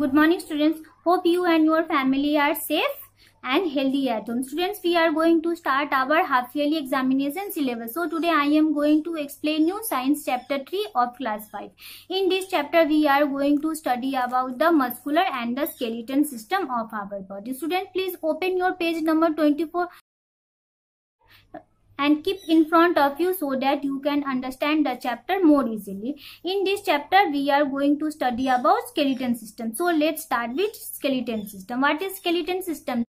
Good morning students. Hope you and your family are safe and healthy at home. Students, we are going to start our half yearly examination syllabus. So today I am going to explain you science chapter 3 of class 5. In this chapter we are going to study about the muscular and the skeleton system of our body. Student, please open your page number 24 and keep in front of you so that you can understand the chapter more easily. In this chapter, we are going to study about skeleton system. So let's start with skeleton system. What is skeleton system?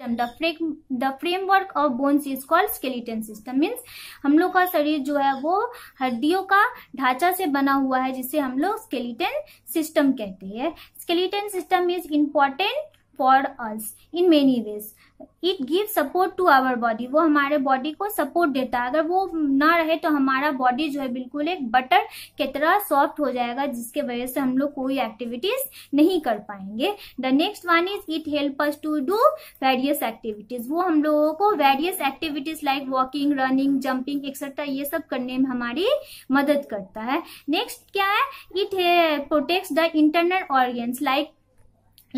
The, frame, the framework of bones is called skeleton system means हम लोग का शरीर जो है वो हड्डियों का ढांचा से बना हुआ है जिसे हम लोग skeleton system कहते हैं skeleton system is important for us in many ways it give support to our body वो हमारे बॉडी को सपोर्ट देता है अगर वो ना रहे तो हमारा बॉडी जो है बिल्कुल एक बटर की तरह सॉफ्ट हो जाएगा जिसके वजह से हम लोग कोई एक्टिविटीज नहीं कर पाएंगे the next one is it help us to do various activities वो हम लोगों को various activities like walking running jumping etcetera ये सब करने में हमारी मदद करता है नेक्स्ट क्या है it protect the internal organs like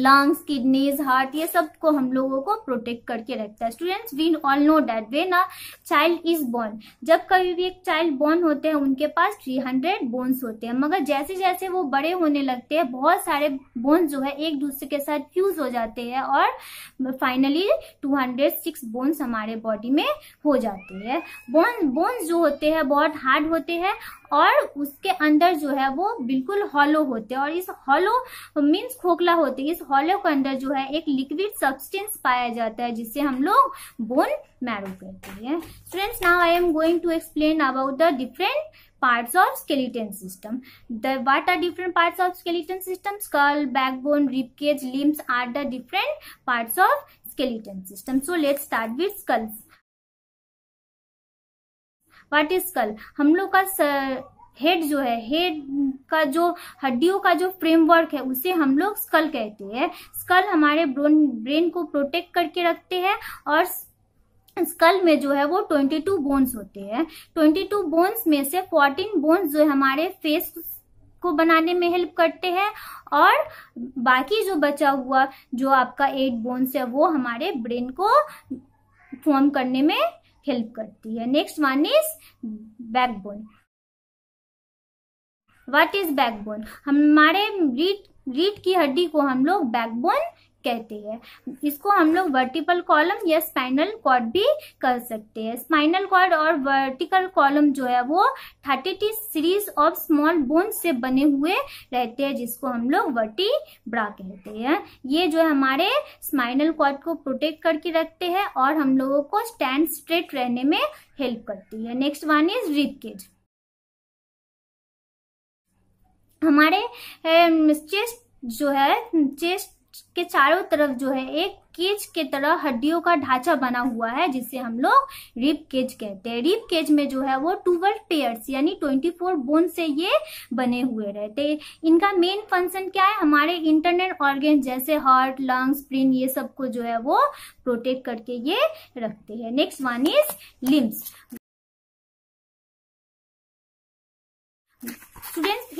lungs kidneys heart ये सब को हम लोगों को प्रोटेक्ट करके रखता है students we all know that when a child is born जब कभी भी एक चाइल्ड बोर्न होते हैं उनके पास 300 बोन्स होते हैं मगर जैसे जैसे वो बड़े होने लगते हैं बहुत सारे बोन्स जो है एक दूसरे के साथ फ्यूज हो जाते हैं और फाइनली 206 बोन्स हमारे बॉडी में हो जाते हैं बोन बोन्स जो होते हैं बहुत हार्ड होते हैं और उसके अंदर जो है वो बिल्कुल हॉलो होते हैं और इस हॉलो मींस खोखला होते हैं इस हॉलो के अंदर जो है एक लिक्विड सब्सटेंस पाया जाता है जिससे हम लोग बोन मैरो कहते हैं friends now I am going to explain about the different parts of skeleton system the what are different part of skeleton system skull back bone ribcage limbs are the different part of skeleton system so let start with skulls what is skull हम लोग का head जो है head का जो हड्डियों का जो फ्रेमवर्क है उसे हम लोग स्कल कहते हैं स्कल हमारे ब्रेन को प्रोटेक्ट करके रखते हैं और स्कल में जो है वो 22 बोन्स होते हैं 22 बोन्स में से 14 बोन्स जो है हमारे फेस को बनाने में हेल्प करते हैं और बाकी जो बचा हुआ जो आपका एट बोन्स है वो हमारे ब्रेन को फॉर्म करने में हेल्प करती है next one is backbone what is backbone हमारे रीट रीट की हड्डी को हम लोग बैकबोन कहते हैं इसको हम लोग वर्टिकल कॉलम या स्पाइनल कॉर्ड भी कर सकते हैं स्पाइनल कॉर्ड और वर्टिकल कॉलम जो है वो thirty series of small bone से बने हुए रहते हैं जिसको हम लोग वर्टी ब्रा कहते हैं ये जो है हमारे स्पाइनल कॉर्ड को प्रोटेक्ट करके रखते हैं और हम लोगों को स्टैंड स्ट्रेट रहने में हेल्प करती है नेक्स्ट वन इज रिपकेज हमारे चेस्ट जो है चेस्ट के चारों तरफ जो है एक केज के तरह हड्डियों का ढांचा बना हुआ है जिसे हम लोग रिप केज कहते हैं रिप केज में जो है वो टूवर पेयर्स यानी ट्वेंटी फोर बोन से ये बने हुए रहते इनका मेन फंक्शन क्या है हमारे इंटरनल ऑर्गेन जैसे हार्ट लंग्स ब्रेन ये सबको जो है वो प्रोटेक्ट करके ये रखते हैं next one is limbs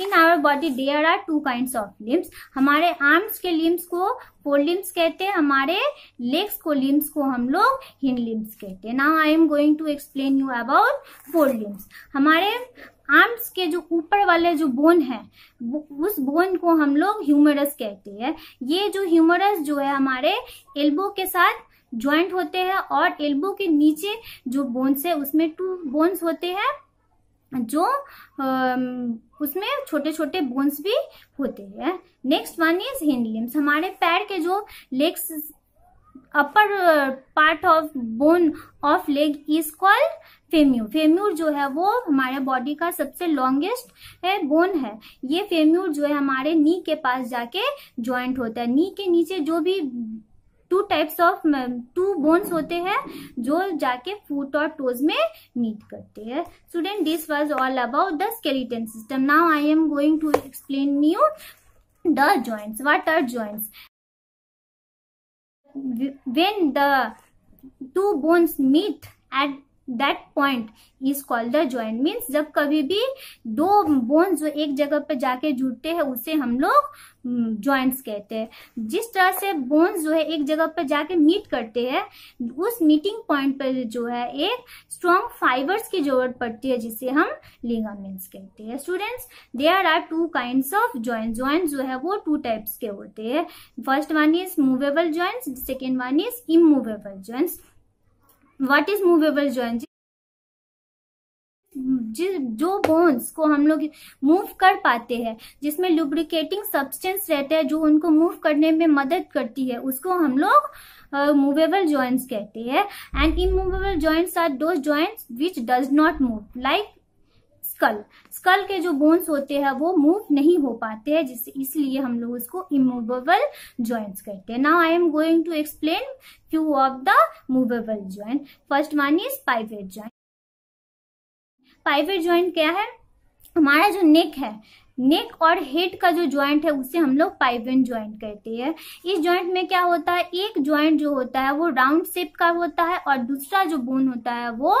in our body there are two kind of limbs हमारे आर्म्स के लिम्स को फोर लिम्स कहते हैं हमारे लेग्स को लिम्स को हम लोग हिन लिम्स कहते हैं now I am going to explain you about fore limbs हमारे आर्म्स के जो ऊपर वाले जो बोन है उस बोन को हम लोग ह्यूमरस कहते हैं ये जो ह्यूमरस जो है हमारे एल्बो के साथ ज्वाइंट होते हैं और एल्बो के नीचे जो बोन्स है उसमें टू बोन्स होते हैं जो उसमें छोटे छोटे बोन्स भी होते हैं next one is hind limbs हमारे पैर के जो legs upper part of bone of leg is called femur femur जो है वो हमारे बॉडी का सबसे लॉन्गेस्ट बोन है ये फेम्यूर जो है हमारे नी के पास जाके ज्वाइंट होता है नी के नीचे जो भी two types of two bones होते हैं जो जाके फूट और टोज में मीट करते हैं student this was all about the skeleton system now I am going to explain you the joints what are joints when the two bones meet at that point is called the joint means जब कभी भी दो bones जो एक जगह पर जाके जुड़ते हैं उसे हम लोग ज्वाइंट्स हम्म, कहते हैं जिस तरह से बोन्स जो है एक जगह पर जाके मीट करते हैं उस मीटिंग पॉइंट पर जो है एक स्ट्रॉन्ग फाइबर्स की जरूरत पड़ती है जिसे हम लिगामेंट्स कहते हैं students there are two kind of joint joint जो है वो टू टाइप्स के होते हैं first one is movable joints second one is immovable joints what is movable joint जो बोन्स को हम लोग मूव कर पाते हैं जिसमें लुब्रिकेटिंग सब्सटेंस रहता है जो उनको मूव करने में मदद करती है उसको हम लोग मूवेबल जॉइंट्स कहते हैं and immovable joints are those joints which does not move like skull skull के जो बोन्स होते हैं वो मूव नहीं हो पाते हैं जिससे इसलिए हम लोग उसको इमूवेबल जॉइंट्स कहते हैं now I am going to explain few of the movable joint first one is pivot joint pivot joint क्या है हमारा जो नेक है नेक और हेड का जो ज्वाइंट है उसे हम लोग पाइवेंट ज्वाइंट कहते हैं इस ज्वाइंट में क्या होता है एक ज्वाइंट जो होता है वो राउंड शेप का होता है और दूसरा जो बोन होता है वो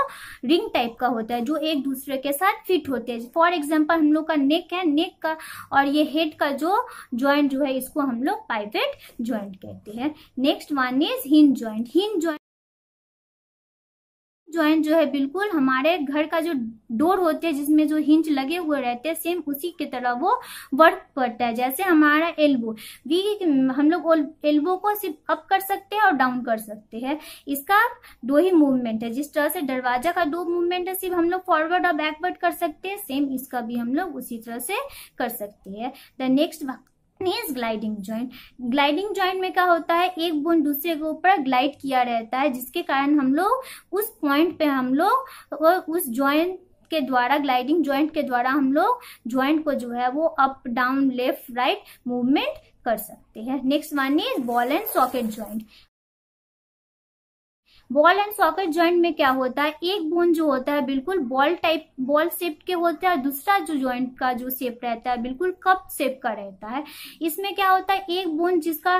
रिंग टाइप का होता है जो एक दूसरे के साथ फिट होते हैं फॉर एग्जाम्पल हम लोग का नेक है नेक का और ये हेड का जो ज्वाइंट जो है इसको हम लोग पाइवेट ज्वाइंट कहते हैं next one is hinge joint hinge joint joint जो है बिल्कुल हमारे घर का जो डोर होते हैं जिसमें जो हिंच लगे हुए रहते हैं सेम उसी की तरह वो वर्क करता है जैसे हमारा एल्बो वी हम लोग एल्बो को सिर्फ अप कर सकते हैं और डाउन कर सकते हैं इसका दो ही मूवमेंट है जिस तरह से दरवाजा का दो मूवमेंट है सिर्फ हम लोग फॉरवर्ड और बैकवर्ड कर सकते हैं सेम इसका भी हम लोग उसी तरह से कर सकते हैं the next is gliding joint gliding joint में क्या होता है एक बोन दूसरे के ऊपर ग्लाइड किया रहता है जिसके कारण हम लोग उस पॉइंट पे हम लोग उस ज्वाइंट के द्वारा ग्लाइडिंग ज्वाइंट के द्वारा हम लोग ज्वाइंट को जो है वो up down left right movement कर सकते हैं next one is ball and socket joint ball and socket joint में क्या होता है एक बोन जो होता है बिल्कुल बॉल टाइप बॉल शेप के होते हैं और दूसरा जो ज्वाइंट का जो शेप रहता है बिल्कुल कप शेप का रहता है इसमें क्या होता है एक बोन जिसका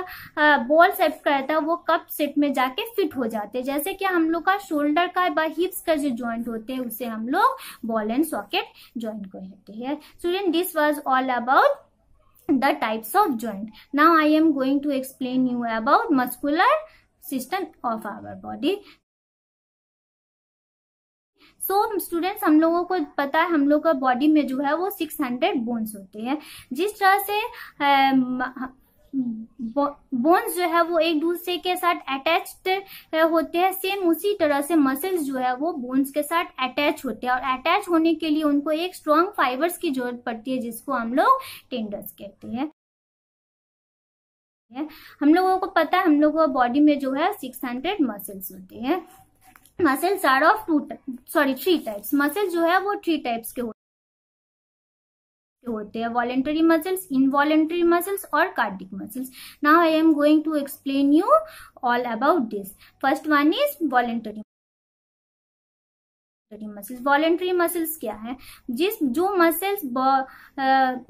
बॉल शेप का रहता है वो कप शेप में जाके फिट हो जाते हैं जैसे कि हम लोग का शोल्डर का या हिप्स का जो ज्वाइंट होते हैं उसे हम लोग बॉल एंड सॉकेट ज्वाइंट कहते हैं student this was all about the types of joint now I am going to explain you about muscular system of our body so students हम लोगों को पता है हम लोग का बॉडी में जो है वो 600 बोन्स होते हैं जिस तरह से बोन्स जो है वो एक दूसरे के साथ अटैच्ड होते हैं सेम उसी तरह से मसल्स जो है वो बोन्स के साथ अटैच होते हैं और अटैच होने के लिए उनको एक स्ट्रॉन्ग फाइबर्स की जरूरत पड़ती है जिसको हम लोग टेंडर्स कहते हैं हैं हम लोगों को पता है हम लोगों बॉडी में जो है सिक्स हंड्रेड मसल्स होते हैं muscles are of two sorry three types muscle जो है वो थ्री टाइप्स के होते होते हैं वॉलेंटरी मसल्स इनवॉलेंटरी मसल्स और cardiac muscles now I am going to explain you all about this first one is voluntary voluntary muscles voluntary muscles क्या है जिस जो मसल्स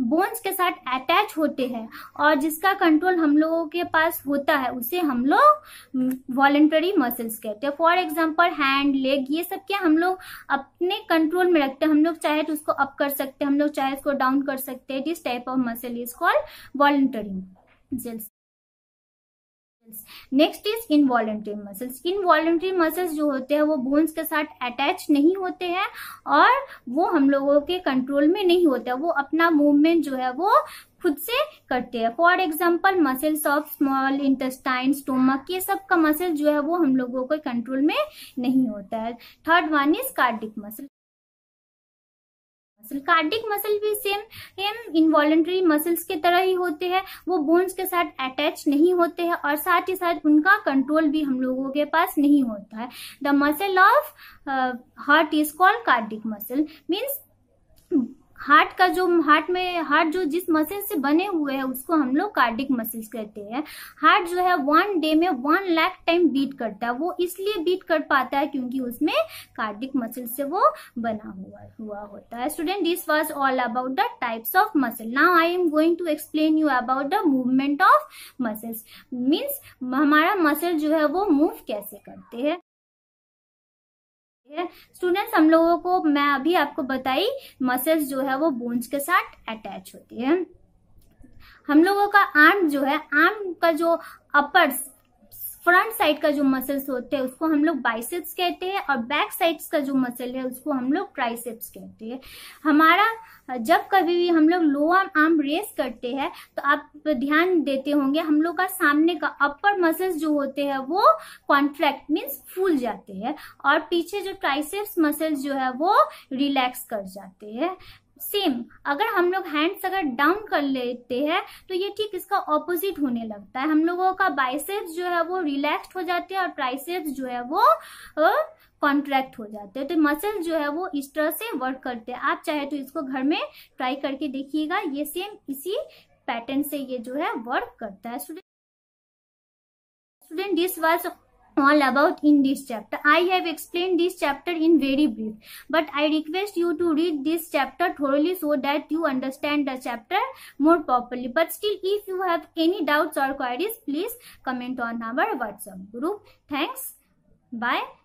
बोन्स के साथ अटैच होते हैं और जिसका कंट्रोल हम लोगों के पास होता है उसे हम लोग वॉलेंट्री मसल्स कहते हैं फॉर एग्जांपल हैंड लेग ये सब क्या हम लोग अपने कंट्रोल में रखते हैं हम लोग चाहे तो उसको अप कर सकते हैं हम लोग चाहे उसको डाउन कर सकते हैं this type of muscle is called voluntary muscles muscles next is involuntary muscles voluntary muscles जो होते हैं वो बोन्स के साथ अटैच नहीं होते हैं और वो हम लोगों के कंट्रोल में नहीं होता वो अपना मूवमेंट जो है वो खुद से करते हैं for example muscles of small intestine stomach ये सब का मसल जो है वो हम लोगों के कंट्रोल में नहीं होता है third one is cardiac muscle muscle cardiac muscle भी सेम इनवॉलेंट्री मसल्स के तरह ही होते हैं वो बोन्स के साथ अटैच नहीं होते हैं और साथ ही साथ उनका कंट्रोल भी हम लोगों के पास नहीं होता है the muscle of heart is called cardiac muscle means heart का जो हार्ट में हार्ट जो जिस मसल से बने हुए हैं उसको हम लोग कार्डिक मसल्स कहते हैं हार्ट जो है वन डे में वन लाख टाइम बीट करता है वो इसलिए बीट कर पाता है क्योंकि उसमें कार्डिक मसल से वो बना हुआ हुआ होता है student this was all about the types of muscle now I am going to explain you about the movement of muscles means हमारा मसल जो है वो मूव कैसे करते हैं है स्टूडेंट्स हम लोगों को मैं अभी आपको बताई मसल्स जो है वो बोन्स के साथ अटैच होती है हम लोगों का आर्म जो है आर्म का जो अपर्स फ्रंट साइड का जो मसल्स होते हैं उसको हम लोग बाइसेप्स कहते हैं और बैक साइड्स का जो मसल है उसको हम लोग ट्राइसेप्स कहते हैं हमारा जब कभी भी हम लोग लोअर आर्म रेस करते हैं तो आप ध्यान देते होंगे हम लोग का सामने का अपर मसल्स जो होते हैं वो कॉन्ट्रैक्ट मीन्स फूल जाते हैं और पीछे जो ट्राइसेप्स मसल्स जो है वो रिलैक्स कर जाते हैं सेम अगर हम लोग हैंड्स अगर डाउन कर लेते हैं तो ये ठीक इसका ऑपोजिट होने लगता है हम लोगों का बाइसेप्स जो है वो रिलैक्स्ड हो जाते हैं और ट्राइसेप्स जो है वो कॉन्ट्रैक्ट हो जाते हैं तो मसल जो है वो इस तरह से वर्क करते हैं आप चाहे तो इसको घर में ट्राई करके देखिएगा ये सेम इसी पैटर्न से ये जो है वर्क करता है student student this was all about in this chapter. I have explained this chapter in very brief but I request you to read this chapter thoroughly so that you understand the chapter more properly. But still if you have any doubts or queries please comment on our WhatsApp group. Thanks. Bye.